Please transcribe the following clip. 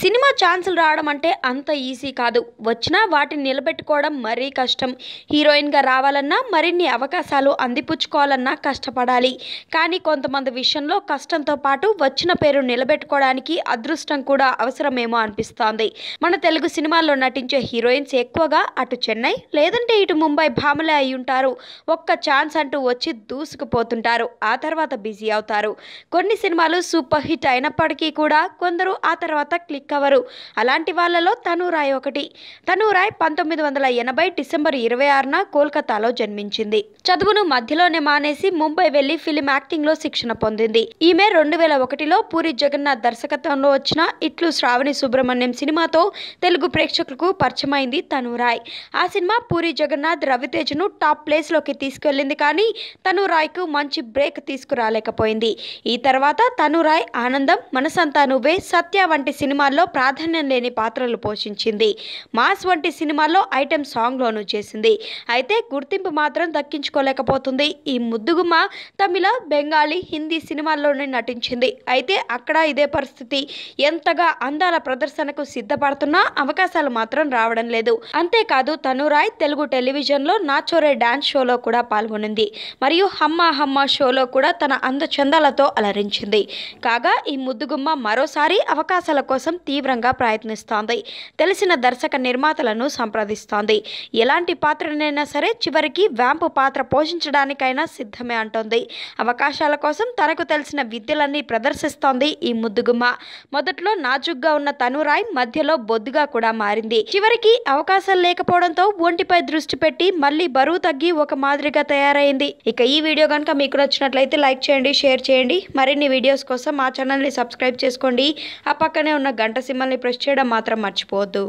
cinema ఛాన్సులు రావడం అంటే అంత ఈజీ కాదు వచ్చినా వాటిని నిలబెట్టుకోవడం మరీ కష్టం హీరోయిన్గా రావాలన్నా మరిన్ని అవకాశాలు అందిపుచ్చుకోవాలన్నా కష్టపడాలి కానీ కొంతమంది విషయంలో కష్టంతో పాటు వచ్చిన పేరు నిలబెట్టుకోవడానికి అదృష్టం కూడా అవసరమేమో అనిపిస్తోంది మన తెలుగు సినిమాల్లో నటించే హీరోయిన్స్ ఎక్కువగా అటు చెన్నై లేదంటే ఇటు ముంబై భామలే అయి ఉంటారు ఒక్క ఛాన్స్ అంటూ వచ్చి దూసుకుపోతుంటారు ఆ తర్వాత బిజీ అవుతారు కొన్ని సినిమాలు సూపర్ హిట్ అయినప్పటికీ కూడా కొందరు ఆ తర్వాత క్లిక్ కవరు అలాంటి వాళ్ళలో తనూరాయ్ ఒకటి తనూరాయ్ పంతొమ్మిది వందల ఎనభై డిసెంబర్ ఇరవై ఆరున కోల్కతాలో జన్మించింది చదువును మధ్యలోనే మానేసి ముంబై వెళ్లి ఫిలిం యాక్టింగ్ లో శిక్షణ పొందింది ఈమె రెండు వేల ఒకటిలో పూరి జగన్నాథ్ దర్శకత్వంలో వచ్చిన ఇట్లు శ్రావణి సుబ్రహ్మణ్యం సినిమాతో తెలుగు ప్రేక్షకులకు పరిచయమైంది తనూరాయ్ ఆ సినిమా పూరి జగన్నాథ్ రవితేజను టాప్ ప్లేస్లోకి తీసుకెళ్లింది కానీ తనూరాయ్కు మంచి బ్రేక్ తీసుకురాలేకపోయింది ఈ తర్వాత తనూరాయ్ ఆనందం మనసంతా నువ్వే సత్య వంటి సినిమాల్లో సినిమాల్లో ప్రాధాన్యం లేని పాత్రలు పోషించింది మాస్ వంటి సినిమాల్లో ఐటెం సాంగ్లోనూ చేసింది అయితే గుర్తింపు మాత్రం దక్కించుకోలేకపోతుంది ఈ ముద్దుగుమ్మ తమిళ బెంగాలీ హిందీ సినిమాల్లోనే నటించింది అయితే అక్కడ ఇదే పరిస్థితి ఎంతగా అందాల ప్రదర్శనకు సిద్ధపడుతున్నా అవకాశాలు మాత్రం రావడం లేదు అంతేకాదు తనురాయ్ తెలుగు టెలివిజన్లో నాచోరే డ్యాన్స్ షోలో కూడా పాల్గొనింది మరియు హమ్మ హమ్మ షోలో కూడా తన అందచందాలతో అలరించింది కాగా ఈ ముద్దుగుమ్మ మరోసారి అవకాశాల కోసం తీవ్రంగా ప్రయత్నిస్తోంది తెలిసిన దర్శక నిర్మాతలను సంప్రదిస్తోంది ఎలాంటి పాత్రనైనా సరే చివరికి వ్యాంపు పాత్ర పోషించడానికైనా సిద్ధమే అంటోంది అవకాశాల కోసం తనకు తెలిసిన విద్యలన్నీ ప్రదర్శిస్తోంది ఈ ముద్దుగుమ్మ మొదట్లో నాజుగ్గా ఉన్న తనురాయ్ మధ్యలో బొద్దుగా కూడా మారింది చివరికి అవకాశాలు లేకపోవడంతో ఒంటిపై దృష్టి పెట్టి మళ్ళీ బరువు తగ్గి ఒక మాదిరిగా తయారైంది ఇక ఈ వీడియో కనుక మీకు నచ్చినట్లయితే లైక్ చేయండి షేర్ చేయండి మరిన్ని వీడియోస్ కోసం మా ఛానల్ని సబ్స్క్రైబ్ చేసుకోండి ఆ పక్కనే ఉన్న గంట గంట సింబల్ని ప్రెస్ చేయడం మాత్రం మర్చిపోవద్దు